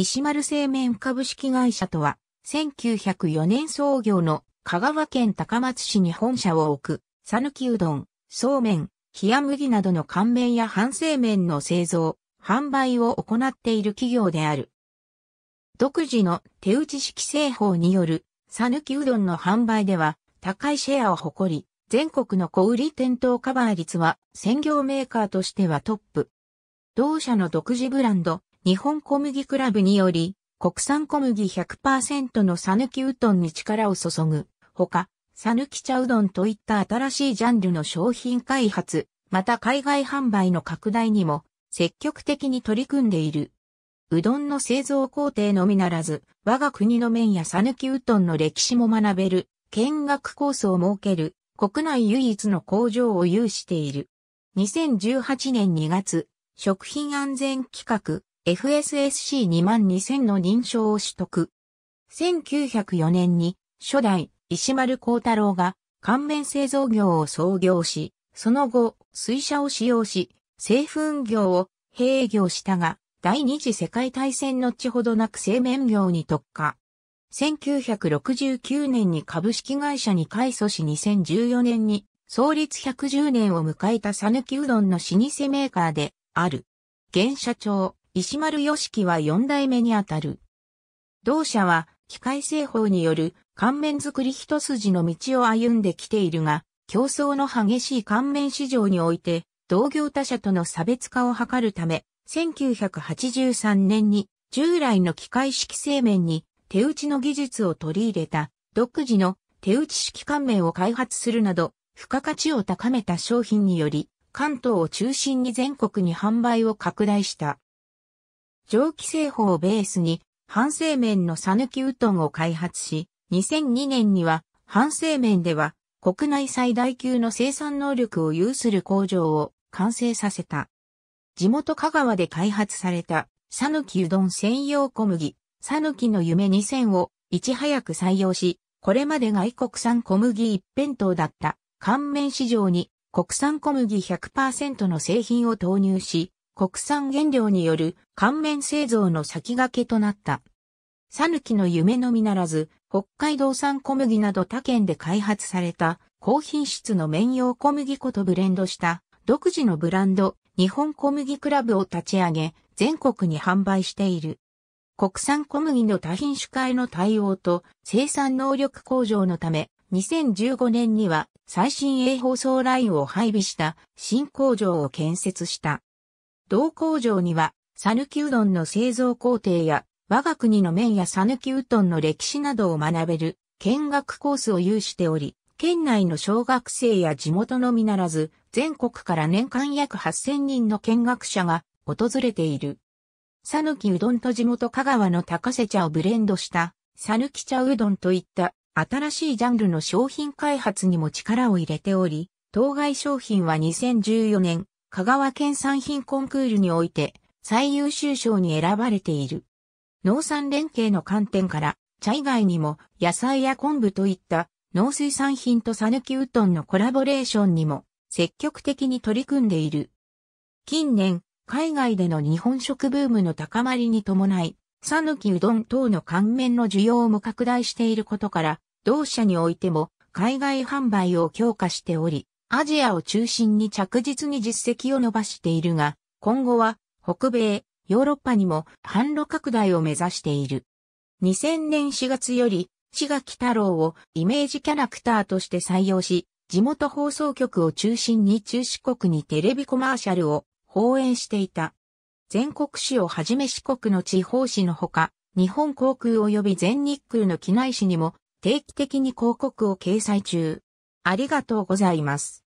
石丸製麺株式会社とは、1904年創業の香川県高松市に本社を置く、讃岐うどん、そうめん、冷麦などの乾麺や半製麺の製造、販売を行っている企業である。独自の手打ち式製法による、讃岐うどんの販売では、高いシェアを誇り、全国の小売店頭カバー率は、専業メーカーとしてはトップ。同社の独自ブランド、日本小麦クラブにより、国産小麦100%のさぬきうどんに力を注ぐ。ほか、さぬき茶うどんといった新しいジャンルの商品開発、また海外販売の拡大にも積極的に取り組んでいる。うどんの製造工程のみならず、我が国の麺やさぬきうどんの歴史も学べる、見学コースを設ける、国内唯一の工場を有している。2018年2月、食品安全企画、FSSC22000 の認証を取得。1904年に初代石丸幸太郎が乾麺製造業を創業し、その後、水車を使用し、製粉業を併営業したが、第二次世界大戦のちほどなく製麺業に特化。1969年に株式会社に改祖し2014年に創立110年を迎えた讃岐うどんの老舗メーカーである。現社長、石丸義樹は四代目にあたる。同社は、機械製法による乾麺作り一筋の道を歩んできているが、競争の激しい乾麺市場において、同業他社との差別化を図るため、1983年に従来の機械式製麺に手打ちの技術を取り入れた独自の手打ち式乾麺を開発するなど、付加価値を高めた商品により、関東を中心に全国に販売を拡大した。蒸気製法をベースに、半製麺の讃岐うどんを開発し、2002年には、半製麺では、国内最大級の生産能力を有する工場を完成させた。地元香川で開発された、讃岐うどん専用小麦、讃岐の夢2000をいち早く採用し、これまで外国産小麦一辺倒だった乾麺市場に国産小麦100%の製品を投入し、国産原料による乾麺製造の先駆けとなった。さぬきの夢のみならず、北海道産小麦など他県で開発された高品質の麺用小麦粉とブレンドした独自のブランド日本小麦クラブを立ち上げ全国に販売している。国産小麦の多品種化への対応と生産能力向上のため2015年には最新鋭放送ラインを配備した新工場を建設した。同工場には、讃岐うどんの製造工程や、我が国の麺や讃岐うどんの歴史などを学べる見学コースを有しており、県内の小学生や地元のみならず、全国から年間約8000人の見学者が訪れている。讃岐うどんと地元香川の高瀬茶をブレンドした讃岐茶うどんといった新しいジャンルの商品開発にも力を入れており、当該商品は2014年香川県産品コンクールにおいて最優秀賞に選ばれている。農産連携の観点から、茶以外にも野菜や昆布といった農水産品と讃岐うどんのコラボレーションにも積極的に取り組んでいる。近年、海外での日本食ブームの高まりに伴い、讃岐うどん等の乾麺の需要も拡大していることから、同社においても海外販売を強化しており、アジアを中心に着実に実績を伸ばしているが、今後は北米、ヨーロッパにも販路拡大を目指している。2000年4月より、志垣太郎をイメージキャラクターとして採用し、地元放送局を中心に中四国にテレビコマーシャルを放映していた。全国紙をはじめ四国の地方紙のほか、日本航空及び全日空の機内紙にも定期的に広告を掲載中。ありがとうございます。